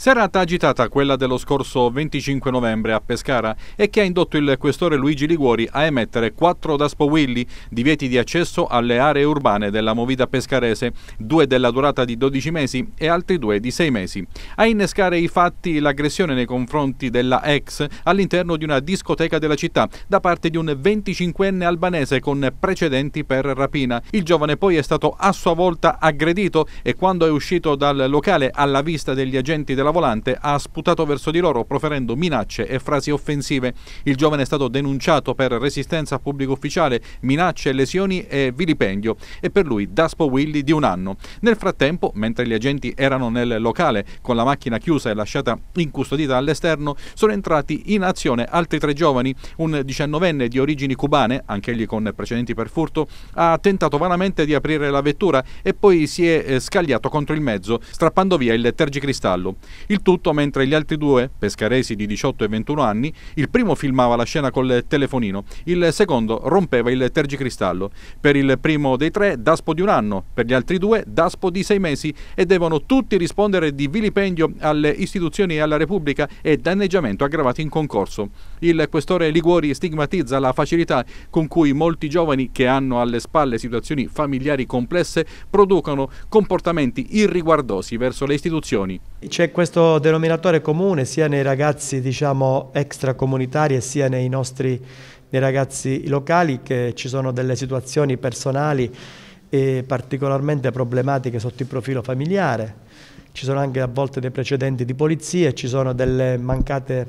Serata agitata quella dello scorso 25 novembre a Pescara e che ha indotto il questore Luigi Liguori a emettere quattro Daspo Willy, divieti di accesso alle aree urbane della movida pescarese, due della durata di 12 mesi e altri due di 6 mesi. A innescare i fatti l'aggressione nei confronti della ex all'interno di una discoteca della città da parte di un 25enne albanese con precedenti per rapina. Il giovane poi è stato a sua volta aggredito e quando è uscito dal locale alla vista degli agenti della alla volante ha sputato verso di loro proferendo minacce e frasi offensive. Il giovane è stato denunciato per resistenza a pubblico ufficiale, minacce, lesioni e vilipendio e per lui Daspo Willy di un anno. Nel frattempo, mentre gli agenti erano nel locale con la macchina chiusa e lasciata incustodita all'esterno, sono entrati in azione altri tre giovani. Un diciannovenne di origini cubane, anch'egli con precedenti per furto, ha tentato vanamente di aprire la vettura e poi si è eh, scagliato contro il mezzo, strappando via il tergicristallo. Il tutto mentre gli altri due, pescaresi di 18 e 21 anni, il primo filmava la scena col telefonino, il secondo rompeva il tergicristallo. Per il primo dei tre daspo di un anno, per gli altri due daspo di sei mesi e devono tutti rispondere di vilipendio alle istituzioni e alla Repubblica e danneggiamento aggravato in concorso. Il questore Liguori stigmatizza la facilità con cui molti giovani che hanno alle spalle situazioni familiari complesse producono comportamenti irriguardosi verso le istituzioni. C'è questo denominatore comune sia nei ragazzi diciamo, extracomunitari sia nei nostri nei ragazzi locali che ci sono delle situazioni personali e particolarmente problematiche sotto il profilo familiare. Ci sono anche a volte dei precedenti di polizia, ci sono delle mancate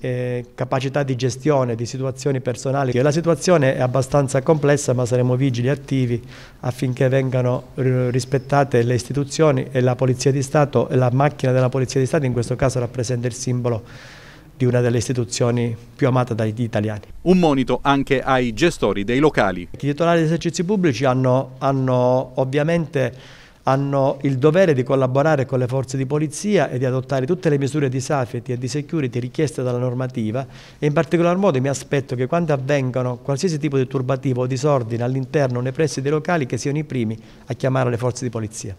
eh, capacità di gestione di situazioni personali. La situazione è abbastanza complessa ma saremo vigili e attivi affinché vengano eh, rispettate le istituzioni e la Polizia di Stato e la macchina della Polizia di Stato in questo caso rappresenta il simbolo di una delle istituzioni più amate dagli italiani. Un monito anche ai gestori dei locali. I titolari di esercizi pubblici hanno, hanno ovviamente hanno il dovere di collaborare con le forze di polizia e di adottare tutte le misure di safety e di security richieste dalla normativa e in particolar modo mi aspetto che quando avvengano qualsiasi tipo di turbativo o disordine all'interno o nei pressi dei locali che siano i primi a chiamare le forze di polizia.